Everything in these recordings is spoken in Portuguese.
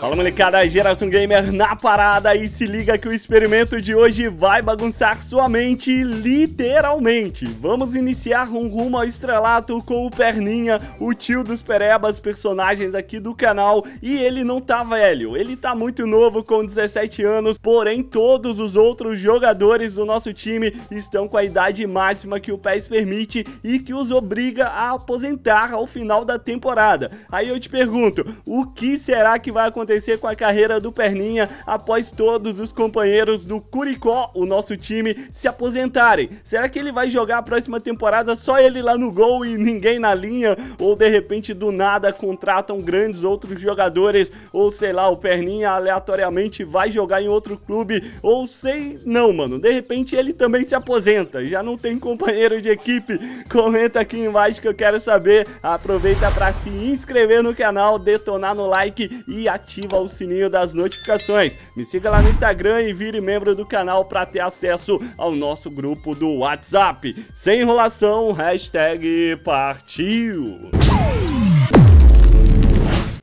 Fala molecada, Geração Gamer na parada e se liga que o experimento de hoje vai bagunçar sua mente literalmente. Vamos iniciar um rumo ao estrelato com o Perninha, o tio dos Perebas, personagens aqui do canal, e ele não tá velho, ele tá muito novo com 17 anos, porém todos os outros jogadores do nosso time estão com a idade máxima que o PES permite e que os obriga a aposentar ao final da temporada. Aí eu te pergunto, o que será que vai acontecer acontecer com a carreira do Perninha após todos os companheiros do Curicó, o nosso time, se aposentarem. Será que ele vai jogar a próxima temporada só ele lá no gol e ninguém na linha? Ou de repente do nada contratam grandes outros jogadores? Ou sei lá, o Perninha aleatoriamente vai jogar em outro clube? Ou sei não, mano. De repente ele também se aposenta. Já não tem companheiro de equipe. Comenta aqui embaixo que eu quero saber. Aproveita para se inscrever no canal, detonar no like e ativar ativa o sininho das notificações. Me siga lá no Instagram e vire membro do canal para ter acesso ao nosso grupo do WhatsApp. Sem enrolação, hashtag partiu!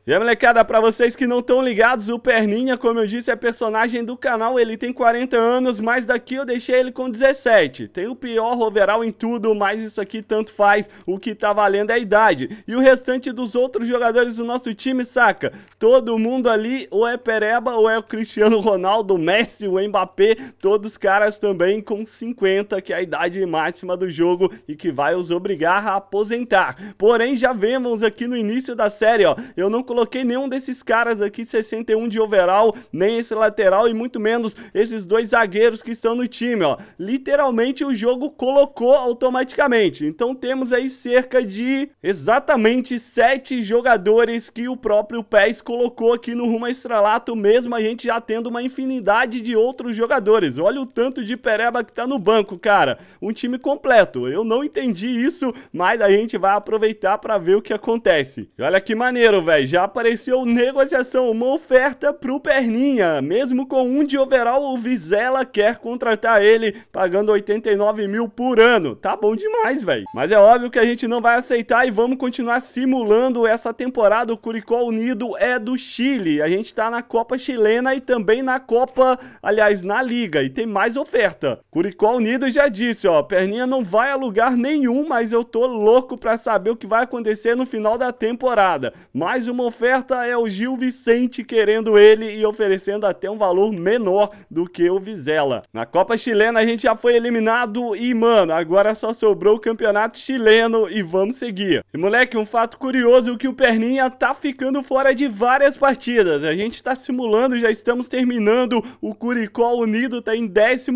E a molecada, pra vocês que não estão ligados, o Perninha, como eu disse, é personagem do canal, ele tem 40 anos, mas daqui eu deixei ele com 17. Tem o pior overall em tudo, mas isso aqui tanto faz, o que tá valendo é a idade. E o restante dos outros jogadores do nosso time, saca? Todo mundo ali, ou é Pereba, ou é o Cristiano Ronaldo, o Messi, o Mbappé, todos os caras também com 50, que é a idade máxima do jogo e que vai os obrigar a aposentar. Porém, já vemos aqui no início da série, ó, eu não coloquei nenhum desses caras aqui, 61 de overall, nem esse lateral e muito menos esses dois zagueiros que estão no time, ó. Literalmente o jogo colocou automaticamente. Então temos aí cerca de exatamente 7 jogadores que o próprio PES colocou aqui no rumo estralato. mesmo a gente já tendo uma infinidade de outros jogadores. Olha o tanto de pereba que tá no banco, cara. Um time completo. Eu não entendi isso, mas a gente vai aproveitar para ver o que acontece. E olha que maneiro, velho. Já apareceu negociação, uma oferta pro Perninha. Mesmo com um de overall, o Vizela quer contratar ele, pagando 89 mil por ano. Tá bom demais, velho. Mas é óbvio que a gente não vai aceitar e vamos continuar simulando essa temporada. O Curicó Unido é do Chile. A gente tá na Copa Chilena e também na Copa, aliás, na Liga. E tem mais oferta. Curicó Unido já disse, ó, Perninha não vai a lugar nenhum, mas eu tô louco pra saber o que vai acontecer no final da temporada. Mais uma oferta oferta é o Gil Vicente querendo ele e oferecendo até um valor menor do que o Vizela. Na Copa Chilena a gente já foi eliminado e, mano, agora só sobrou o Campeonato Chileno e vamos seguir. E, moleque, um fato curioso é que o Perninha tá ficando fora de várias partidas. A gente tá simulando, já estamos terminando. O Curicó Unido tá em 11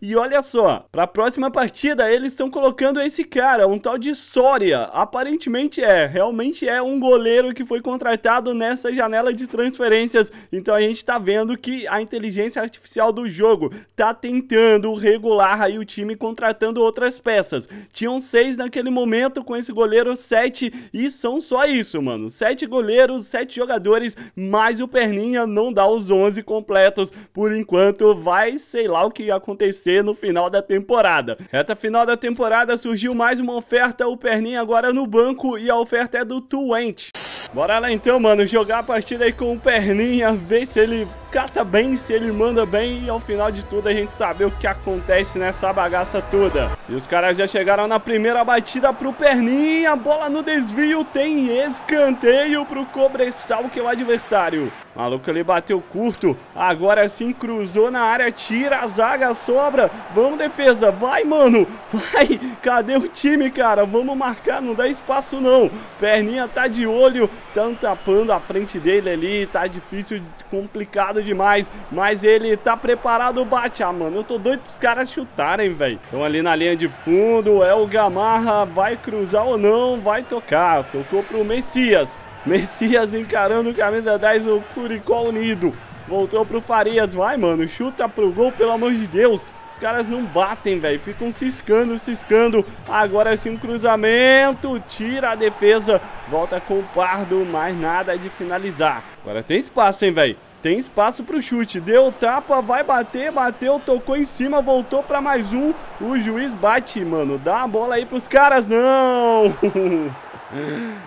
e olha só, pra próxima partida eles estão colocando esse cara, um tal de Soria. Aparentemente é, realmente é um goleiro que foi contratado nessa janela de transferências. Então a gente está vendo que a inteligência artificial do jogo está tentando regular aí o time contratando outras peças. Tinham seis naquele momento com esse goleiro, sete e são só isso, mano. Sete goleiros, sete jogadores, mais o Perninha não dá os onze completos. Por enquanto vai, sei lá o que acontecer no final da temporada. Reta final da temporada surgiu mais uma oferta, o Perninha agora no banco e a oferta é do Twente. Bora lá então, mano, jogar a partida aí com o Perninha, ver se ele cata bem, se ele manda bem e ao final de tudo a gente saber o que acontece nessa bagaça toda. E os caras já chegaram na primeira batida pro Perninha, bola no desvio, tem escanteio pro Cobressal que é o adversário. Maluco ele bateu curto, agora sim cruzou na área, tira a zaga, sobra, vamos defesa, vai mano, vai, cadê o time cara, vamos marcar, não dá espaço não, Perninha tá de olho, tão tapando a frente dele ali, tá difícil, complicado nada demais, mas ele tá preparado, bate. Ah, mano, eu tô doido pros caras chutarem, velho. Então ali na linha de fundo, é o Gamarra, vai cruzar ou não, vai tocar. Tocou pro Messias. Messias encarando camisa 10, o Curicó Unido. Voltou pro Farias, vai, mano, chuta pro gol, pelo amor de Deus. Os caras não batem, velho. Ficam ciscando, ciscando. Agora sim um cruzamento. Tira a defesa. Volta com o Pardo. Mais nada de finalizar. Agora tem espaço, hein, velho. Tem espaço para o chute. Deu tapa, vai bater, bateu, tocou em cima, voltou para mais um. O juiz bate, mano. Dá a bola aí pros caras. Não!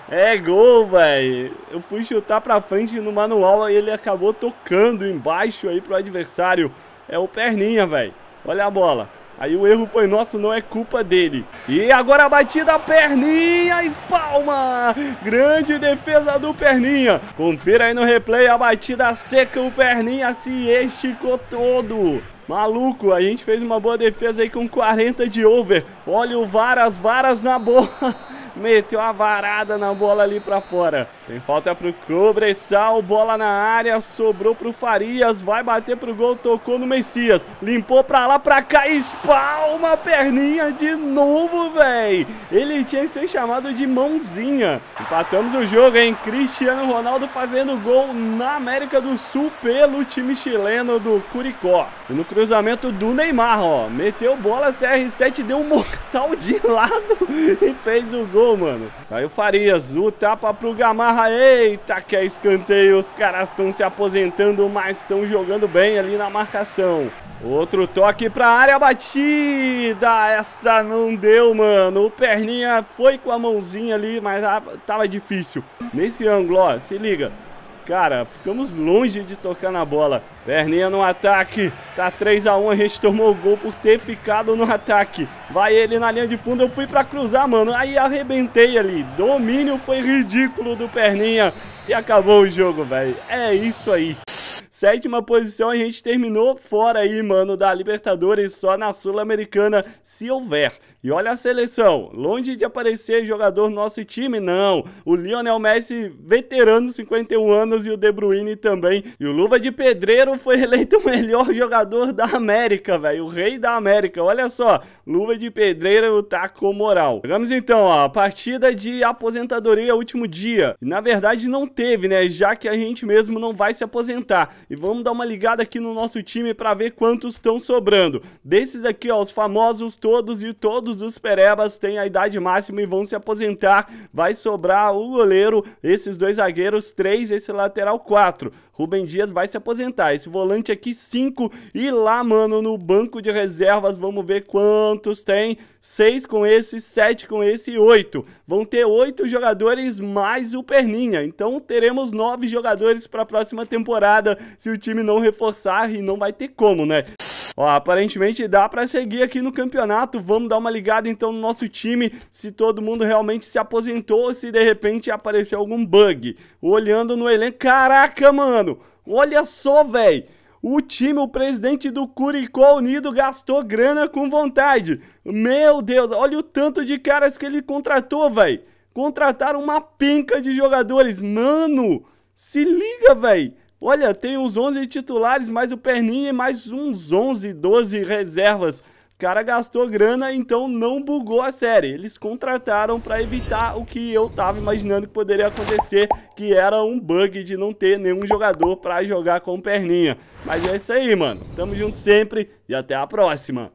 É gol, velho. Eu fui chutar para frente no manual e ele acabou tocando embaixo aí pro adversário. É o Perninha, velho. Olha a bola. Aí o erro foi nosso, não é culpa dele. E agora a batida, Perninha espalma! Grande defesa do Perninha. Confira aí no replay a batida seca, o Perninha se esticou todo. Maluco, a gente fez uma boa defesa aí com 40 de over. Olha o Varas, Varas na bola. Meteu a varada na bola ali pra fora. Tem falta pro Cobressal, é bola na área, sobrou pro Farias, vai bater pro gol, tocou no Messias, limpou pra lá, pra cá, espalma a perninha de novo, véi. Ele tinha que ser chamado de mãozinha. Empatamos o jogo, hein? Cristiano Ronaldo fazendo gol na América do Sul pelo time chileno do Curicó. E no cruzamento do Neymar, ó, meteu bola, CR7 deu um mortal de lado e fez o gol, mano. Caiu Farias, o tapa pro Gamar. Ibarra, eita que é escanteio, os caras estão se aposentando, mas estão jogando bem ali na marcação. Outro toque pra área, batida, essa não deu, mano. O Perninha foi com a mãozinha ali, mas tava difícil. Nesse ângulo, ó, se liga. Cara, ficamos longe de tocar na bola. Perninha no ataque. Tá 3 a 1 a gente tomou o gol por ter ficado no ataque. Vai ele na linha de fundo, eu fui para cruzar, mano. Aí arrebentei ali. Domínio foi ridículo do Perninha. E acabou o jogo, velho. É isso aí. Sétima posição, a gente terminou fora aí, mano, da Libertadores, só na Sul-Americana, se houver. E olha a seleção, longe de aparecer jogador no nosso time, não. O Lionel Messi, veterano, 51 anos, e o De Bruyne também. E o Luva de Pedreiro foi eleito o melhor jogador da América, velho. O rei da América, olha só. Luva de Pedreiro tá com moral. Vamos então, ó, a partida de aposentadoria, último dia. na verdade não teve, né, já que a gente mesmo não vai se aposentar. E vamos dar uma ligada aqui no nosso time pra ver quantos estão sobrando. Desses aqui, ó, os famosos todos e todos muitos dos perebas têm a idade máxima e vão se aposentar. Vai sobrar o goleiro, esses dois zagueiros, três, esse lateral, quatro. Rubem Dias vai se aposentar. Esse volante aqui, cinco E lá, mano, no banco de reservas, vamos ver quantos tem. Seis com esse, sete com esse e Vão ter oito jogadores mais o Perninha. Então teremos nove jogadores para a próxima temporada se o time não reforçar e não vai ter como, né? Ó, aparentemente dá pra seguir aqui no campeonato. Vamos dar uma ligada então no nosso time, se todo mundo realmente se aposentou, se de repente apareceu algum bug. Olhando no elenco, caraca, mano! Olha só, velho! O time, o presidente do Curicó Unido gastou grana com vontade. Meu Deus, olha o tanto de caras que ele contratou, velho. Contrataram uma penca de jogadores. Mano, se liga, velho. Olha, tem uns 11 titulares, mais o Perninha e mais uns 11, 12 reservas. O cara gastou grana, então não bugou a série. Eles contrataram para evitar o que eu tava imaginando que poderia acontecer, que era um bug de não ter nenhum jogador para jogar com perninha. Mas é isso aí, mano. Tamo junto sempre e até a próxima.